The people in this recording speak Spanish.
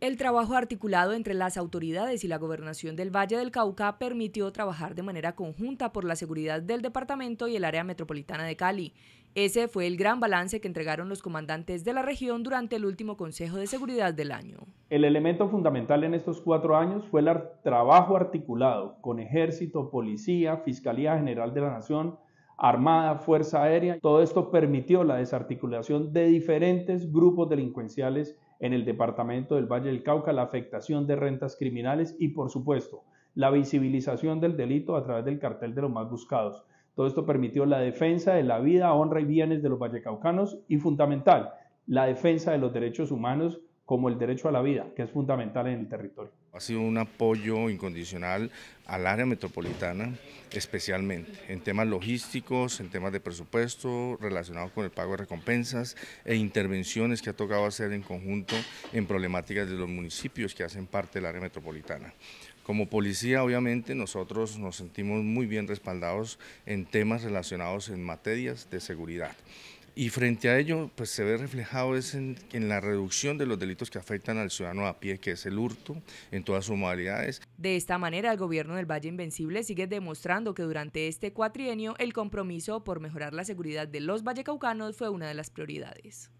El trabajo articulado entre las autoridades y la gobernación del Valle del Cauca permitió trabajar de manera conjunta por la seguridad del departamento y el área metropolitana de Cali. Ese fue el gran balance que entregaron los comandantes de la región durante el último Consejo de Seguridad del año. El elemento fundamental en estos cuatro años fue el trabajo articulado con Ejército, Policía, Fiscalía General de la Nación, Armada, Fuerza Aérea. Todo esto permitió la desarticulación de diferentes grupos delincuenciales en el departamento del Valle del Cauca, la afectación de rentas criminales y, por supuesto, la visibilización del delito a través del cartel de los más buscados. Todo esto permitió la defensa de la vida, honra y bienes de los vallecaucanos y, fundamental, la defensa de los derechos humanos como el derecho a la vida, que es fundamental en el territorio. Ha sido un apoyo incondicional al área metropolitana, especialmente en temas logísticos, en temas de presupuesto, relacionados con el pago de recompensas e intervenciones que ha tocado hacer en conjunto en problemáticas de los municipios que hacen parte del área metropolitana. Como policía, obviamente, nosotros nos sentimos muy bien respaldados en temas relacionados en materias de seguridad. Y frente a ello, pues se ve reflejado en, en, la reducción de los delitos que afectan al ciudadano a pie, que es el hurto, en todas sus modalidades. De esta manera, el gobierno del Valle Invencible sigue demostrando que durante este cuatrienio el compromiso por mejorar la seguridad de los vallecaucanos fue una de las prioridades.